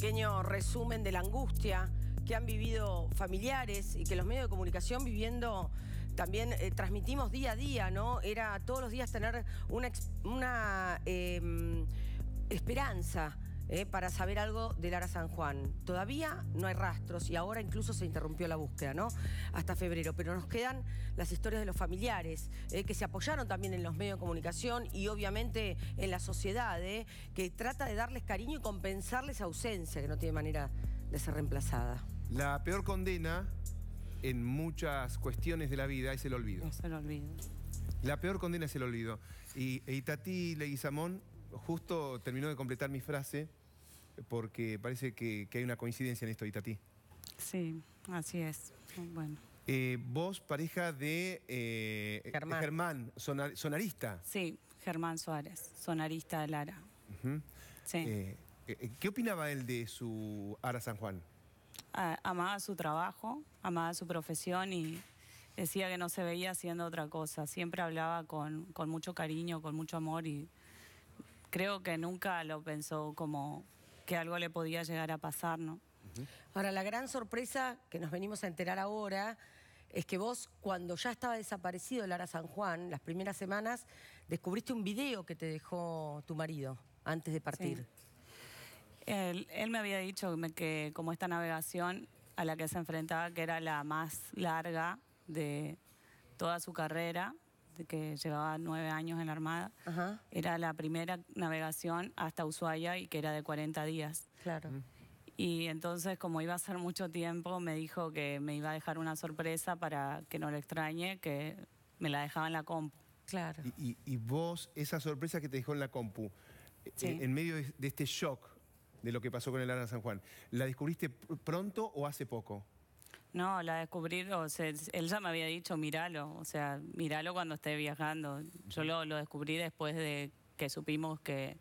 pequeño resumen de la angustia que han vivido familiares y que los medios de comunicación viviendo también eh, transmitimos día a día, ¿no? Era todos los días tener una, una em, esperanza eh, para saber algo de Lara San Juan. Todavía no hay rastros y ahora incluso se interrumpió la búsqueda, ¿no? Hasta febrero. Pero nos quedan las historias de los familiares eh, que se apoyaron también en los medios de comunicación y obviamente en la sociedad, eh, que trata de darles cariño y compensarles ausencia, que no tiene manera de ser reemplazada. La peor condena en muchas cuestiones de la vida es el olvido. Es el olvido. La peor condena es el olvido. Y, y Tati Leguizamón justo terminó de completar mi frase porque parece que, hay una coincidencia en esto, ahorita a ti. Sí, así es. Bueno. Eh, vos, pareja de eh, Germán, sonarista. Sí, Germán Suárez, sonarista de Lara. sí. Eh, ¿Qué opinaba él de su Ara San Juan? amaba su trabajo, amaba su profesión y decía que no se veía haciendo otra cosa. Siempre hablaba con, con mucho cariño, con mucho amor y creo que nunca lo pensó como que algo le podía llegar a pasar, ¿no? Ahora, la gran sorpresa que nos venimos a enterar ahora es que vos, cuando ya estaba desaparecido Lara San Juan, las primeras semanas, descubriste un video que te dejó tu marido antes de partir. él, me había dicho que como esta navegación a la que se enfrentaba, que era la más larga de toda su carrera, que llevaba nueve años en la Armada, era la primera navegación hasta Ushuaia y que era de 40 días. Claro. Y entonces, como iba a ser mucho tiempo, me dijo que me iba a dejar una sorpresa para que no le extrañe, que me la dejaba en la compu. Claro. Y, vos, esa sorpresa que te dejó en la compu, eh, en, medio de, este shock de lo que pasó con el Ara San Juan, ¿la descubriste pronto o hace poco? No, la descubrí, o sea, él ya me había dicho, míralo, o sea, míralo cuando esté viajando. Yo lo, descubrí después de que supimos que,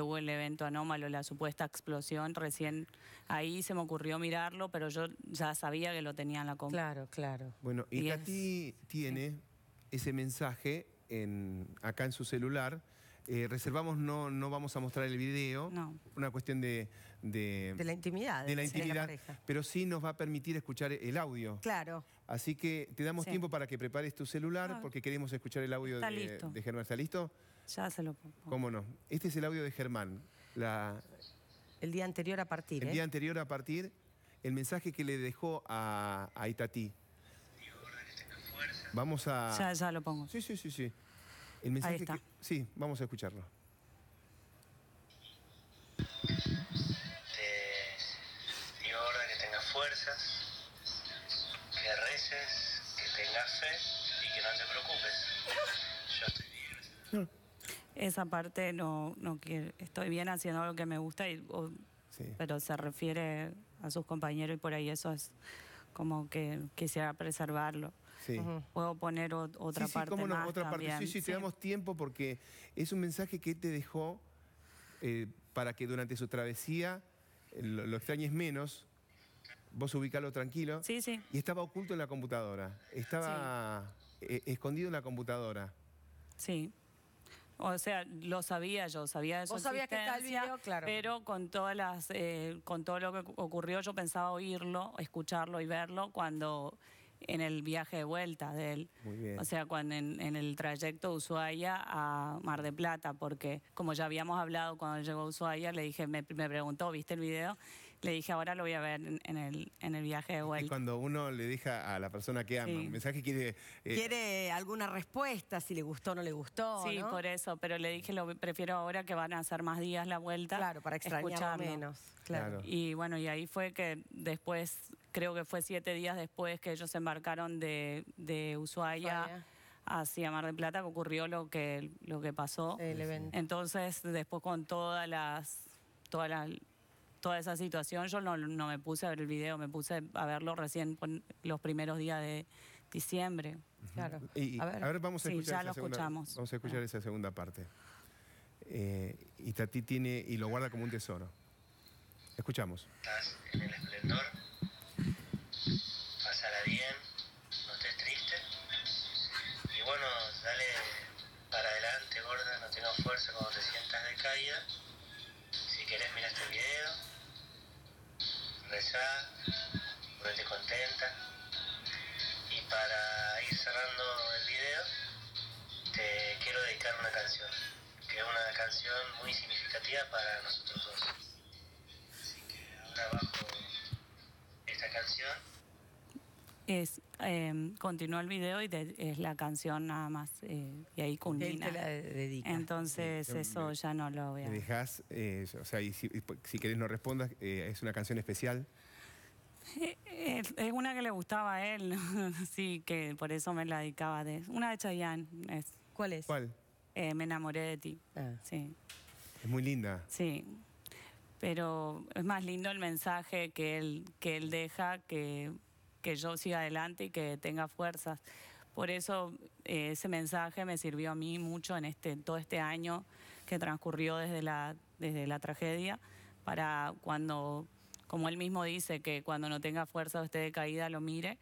hubo el evento anómalo, la supuesta explosión, recién ahí se me ocurrió mirarlo, pero yo ya sabía que lo tenía en la computadora. Claro, claro. Bueno, y, a tiene ese mensaje en, acá en su celular. Eh, reservamos, no, no vamos a mostrar el video. No. Una cuestión de de... la intimidad. pero sí nos va a permitir escuchar el audio. Claro. Así que te damos tiempo para que prepares tu celular ah. porque queremos escuchar el audio de, Germán. ¿Está listo? Ya se lo pongo. ¿Cómo no? Este es el audio de Germán. La... El día anterior a partir. El día ¿eh? anterior a partir, el mensaje que le dejó a, a Itatí. Vamos a... Ya, ya lo pongo. Sí, sí, sí, sí. El mensaje Sí, vamos a escucharlo. que reces, que tengas fe y que no te preocupes. Yo Esa parte no, no estoy bien haciendo lo que me gusta, pero se refiere a sus compañeros y por ahí eso es como que quisiera preservarlo. Puedo poner otra parte. más también. Sí, sí, te tiempo porque es un mensaje que te dejó eh, para que durante su travesía eh, lo, lo extrañes menos, vos ubicalo tranquilo. Sí, sí. Y estaba oculto en la computadora. Estaba eh, escondido en la computadora. Sí. O sea, lo sabía yo, sabía eso Vos sabías que video, claro. Pero con todas las, eh, con todo lo que ocurrió, yo pensaba oírlo, escucharlo y verlo cuando en el viaje de vuelta de él. Muy bien. O sea, cuando en, el trayecto de Ushuaia a Mar de Plata, porque como ya habíamos hablado cuando llegó a Ushuaia, le dije, me, me preguntó, ¿viste el video? Le dije, ahora lo voy a ver en, el, en el viaje de vuelta. Y cuando uno le deja a la persona que ama, un mensaje quiere... Eh, quiere alguna respuesta, si le gustó o no le gustó, Sí, por eso, pero le dije, lo prefiero ahora que van a hacer más días la vuelta. Claro, para extrañar menos. Claro. Y bueno, y ahí fue que después, creo que fue siete días después que ellos embarcaron de, de Ushuaia. hacia Mar del Plata que ocurrió lo que, lo que pasó. Entonces, después con todas las, todas las toda esa situación. Yo no, me puse a ver el video, me puse a verlo recién los primeros días de diciembre. Claro. a, ver. vamos a escuchar, ya Vamos a escuchar esa segunda parte. Eh, y Tati tiene y lo guarda como un tesoro. Escuchamos. Estás en el esplendor, pásala bien. allá, te pues, contenta. Y para ir cerrando el video, te quiero dedicar una canción, que es una canción muy significativa para nosotros dos. Así que ahora bajo esta canción. Es, eh, continúa el video y es la canción nada más eh, y ahí culmina. Entonces eso em, ya no lo voy a... dejas, eh, o sea, y si, si, querés no respondas, eh, es una canción especial. Es una que le gustaba a él, sí, que por eso me la dedicaba. De, una de Chayanne es. ¿Cuál es? ¿Cuál? Eh, me enamoré de ti. Ah. Es muy linda. Sí. Pero es más lindo el mensaje que él, que él deja, que, que yo siga adelante y que tenga fuerzas. Por eso eh, ese mensaje me sirvió a mí mucho en este, todo este año que transcurrió desde la, desde la tragedia, para cuando como él mismo dice, que cuando no tenga fuerza o esté de caída lo mire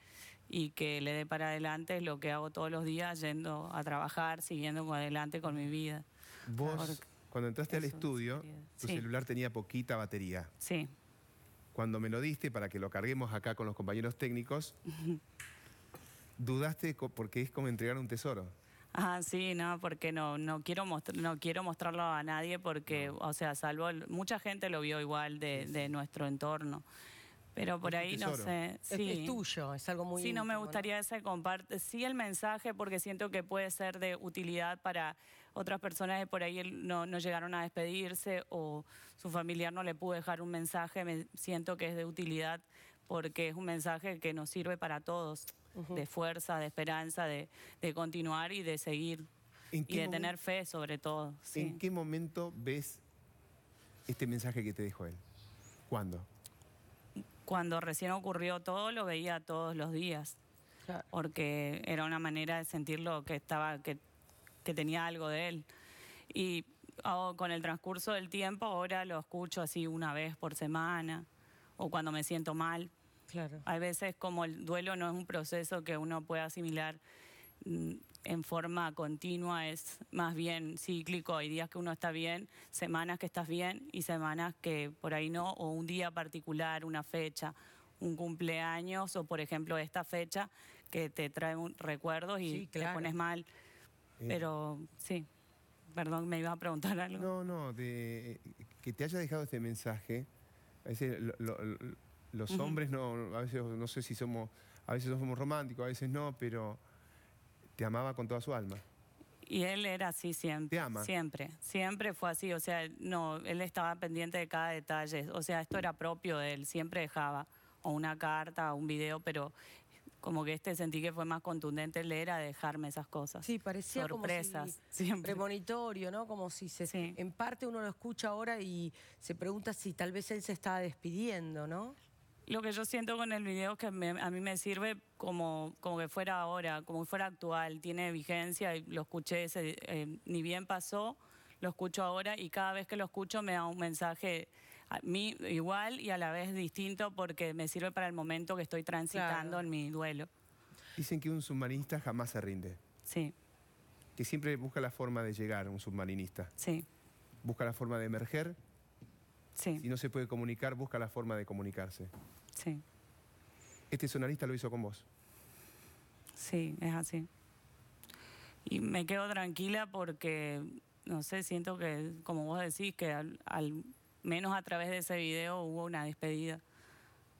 y que le dé para adelante lo que hago todos los días, yendo a trabajar, siguiendo adelante con mi vida. Vos, cuando entraste al estudio, tu celular tenía poquita batería. Sí. Cuando me lo diste para que lo carguemos acá con los compañeros técnicos, dudaste porque es como entregar un tesoro. Ah, sí, no, porque no, no quiero no quiero mostrarlo a nadie porque, o sea, salvo mucha gente lo vio igual de, de nuestro entorno. Pero por ahí no sé. Es, tuyo, es algo muy. Sí, no me gustaría ese comparte. Sí, el mensaje, porque siento que puede ser de utilidad para otras personas que por ahí no, no llegaron a despedirse o su familiar no le pudo dejar un mensaje. Me siento que es de utilidad porque es un mensaje que nos sirve para todos de fuerza, de esperanza, de, continuar y de seguir. y de tener fe sobre todo. ¿En qué momento ves este mensaje que te dejó él? ¿Cuándo? Cuando recién ocurrió todo, lo veía todos los días. Porque era una manera de sentirlo que estaba, que, que tenía algo de él. Y oh, con el transcurso del tiempo, ahora lo escucho así una vez por semana, o cuando me siento mal, Claro. Hay veces como el duelo no es un proceso que uno pueda asimilar mm, en forma continua, es más bien cíclico. Hay días que uno está bien, semanas que estás bien y semanas que por ahí no, o un día particular, una fecha, un cumpleaños o por ejemplo esta fecha que te trae recuerdos y te pones mal. Eh. Pero sí, perdón, me iba a preguntar algo. No, no, eh, que te haya dejado este mensaje, es los hombres no, a veces no sé si somos, a veces somos románticos, a veces no, pero te amaba con toda su alma. Y él era así siempre. Te ama. Siempre, siempre fue así. O sea, no, él estaba pendiente de cada detalle. O sea, esto era propio de él. Siempre dejaba o una carta, o un video, pero como que este sentí que fue más contundente leer a dejarme esas cosas. Sí, parecía sorpresas, como siempre. premonitorio, ¿no? Como si se en parte uno lo escucha ahora y se pregunta si tal vez él se estaba despidiendo, ¿no? lo que yo siento con el video es que a mí me sirve como, que fuera ahora, como que fuera actual, tiene vigencia y lo escuché, ese, eh, ni bien pasó, lo escucho ahora y cada vez que lo escucho me da un mensaje a mí igual y a la vez distinto porque me sirve para el momento que estoy transitando en mi duelo. Dicen que un submarinista jamás se rinde. Sí. Que siempre busca la forma de llegar un submarinista. Sí. Busca la forma de emerger Sí. Si no se puede comunicar, busca la forma de comunicarse. Sí. Este sonarista lo hizo con vos. Sí, es así. Y me quedo tranquila porque, no sé, siento que, como vos decís, que al, menos a través de ese video hubo una despedida.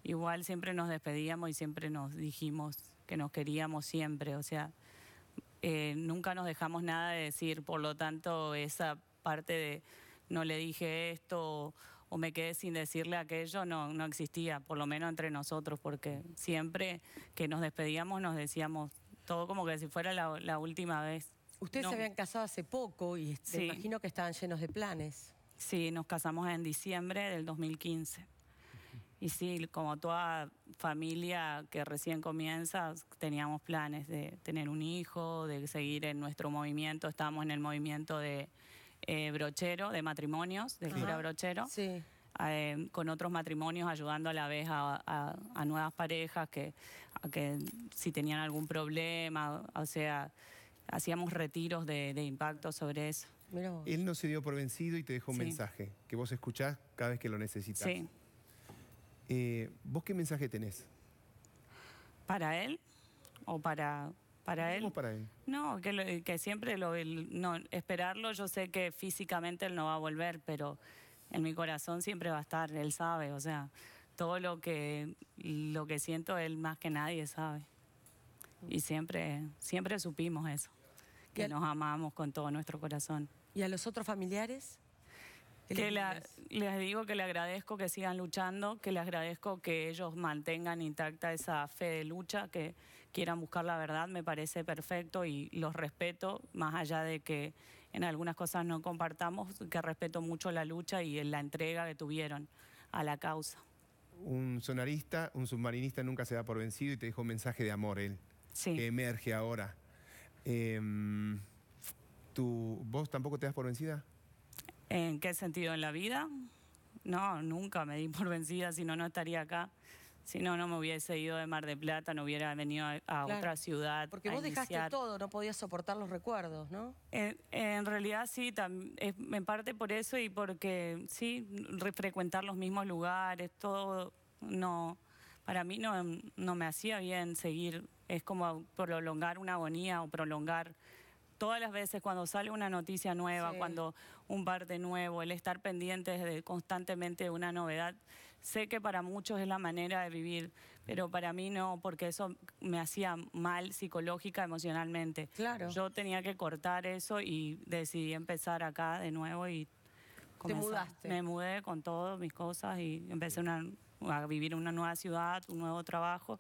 Igual siempre nos despedíamos y siempre nos dijimos que nos queríamos siempre, o sea, eh, nunca nos dejamos nada de decir, por lo tanto, esa parte de no le dije esto o me quedé sin decirle aquello, no, no existía, por lo menos entre nosotros, porque siempre que nos despedíamos nos decíamos todo como que si fuera la, última vez. Ustedes se habían casado hace poco y se imagino que estaban llenos de planes. Sí, nos casamos en diciembre del 2015. Y sí, como toda familia que recién comienza, teníamos planes de tener un hijo, de seguir en nuestro movimiento. Estábamos en el movimiento de eh, brochero, de matrimonios, de cura Brochero. Eh, con otros matrimonios, ayudando a la vez a, nuevas parejas que, que si tenían algún problema, o sea, hacíamos retiros de, impacto sobre eso. Él no se dio por vencido y te dejó un mensaje que vos escuchás cada vez que lo necesitas. Sí. Eh, ¿Vos qué mensaje tenés? ¿Para él o para para él. para él? No, que, eh, siempre lo esperarlo, yo sé que físicamente él no va a volver, pero en mi corazón siempre va a estar, él sabe, o sea, todo lo que lo que siento él más que nadie sabe. Y siempre siempre supimos eso, que nos amamos con todo nuestro corazón. ¿Y a los otros familiares? les digo que le agradezco que sigan luchando, que les agradezco que ellos mantengan intacta esa fe de lucha, que, quieran buscar la verdad, me parece perfecto y los respeto, más allá de que en algunas cosas no compartamos, que respeto mucho la lucha y la entrega que tuvieron a la causa. Un sonarista, un submarinista nunca se da por vencido y te dijo un mensaje de amor él, que emerge ahora. Em, ¿Vos tampoco te das por vencida? ¿En qué sentido? ¿En la vida? No, nunca me di por vencida, si no, no estaría acá. Si no, no me hubiese ido de Mar de Plata, no hubiera venido a, otra ciudad. Porque vos dejaste todo, no podías soportar los recuerdos, ¿no? En, realidad sí, en parte por eso y porque sí, frecuentar los mismos lugares, todo, no. Para mí no, me hacía bien seguir, es como prolongar una agonía o prolongar todas las veces cuando sale una noticia nueva, cuando un parte nuevo, el estar pendiente de, constantemente de una novedad, Sé que para muchos es la manera de vivir, pero para mí no, porque eso me hacía mal psicológica, emocionalmente. Claro. Yo tenía que cortar eso y decidí empezar acá de nuevo y ¿Te mudaste? Me mudé con todas mis cosas y empecé a vivir en una nueva ciudad, un nuevo trabajo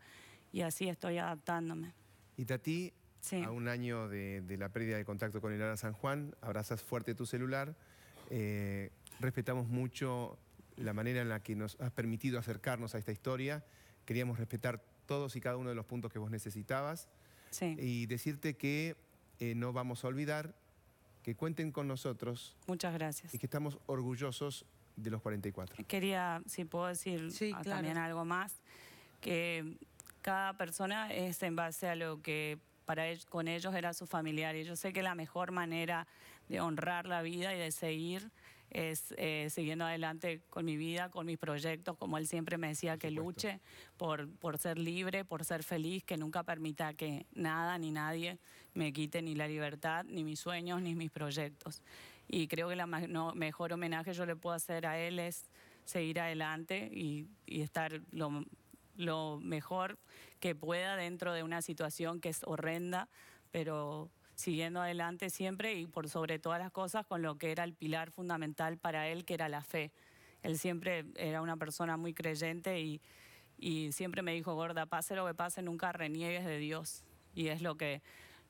y así estoy adaptándome. Y Tati, a un año de, la pérdida de contacto con el Ilana San Juan, abrazas fuerte tu celular. Eh, respetamos mucho la manera en la que nos has permitido acercarnos a esta historia. Queríamos respetar todos y cada uno de los puntos que vos necesitabas. Y decirte que eh, no vamos a olvidar, que cuenten con nosotros. Muchas gracias. Y que estamos orgullosos de los 44. Quería, si puedo decir ah, también algo más, que cada persona es en base a lo que para con ellos era su familiar. Y yo sé que la mejor manera de honrar la vida y de seguir es eh, siguiendo adelante con mi vida, con mis proyectos, como él siempre me decía, que luche por, por ser libre, por ser feliz, que nunca permita que nada ni nadie me quite ni la libertad, ni mis sueños, ni mis proyectos. Y creo que el mejor homenaje yo le puedo hacer a él es seguir adelante y, estar lo mejor que pueda dentro de una situación que es horrenda, pero siguiendo adelante siempre y por sobre todas las cosas con lo que era el pilar fundamental para él, que era la fe. Él siempre era una persona muy creyente y, siempre me dijo, gorda, pase lo que pase, nunca reniegues de Dios. Y es lo que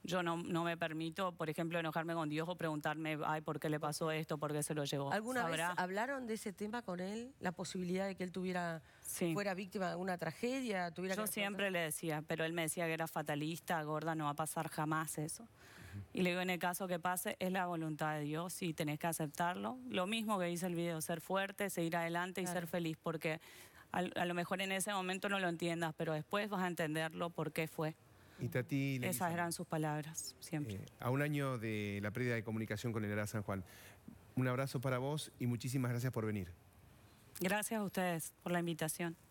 yo no, me permito, por ejemplo, enojarme con Dios o preguntarme, ay, ¿por qué le pasó esto? ¿Por qué se lo llevó? ¿Alguna vez hablaron de ese tema con él? ¿La posibilidad de que él tuviera, fuera víctima de una tragedia? Tuviera yo siempre le decía, pero él me decía que era fatalista, gorda, no va a pasar jamás eso. Y le digo, en el caso que pase, es la voluntad de Dios y tenés que aceptarlo. Lo mismo que dice el video, ser fuerte, seguir adelante y ser feliz, porque a lo mejor en ese momento no lo entiendas, pero después vas a entenderlo por qué fue. Esas eran sus palabras, siempre. Eh, a un año de la pérdida de comunicación con el ERA San Juan. Un abrazo para vos y muchísimas gracias por venir. Gracias a ustedes por la invitación.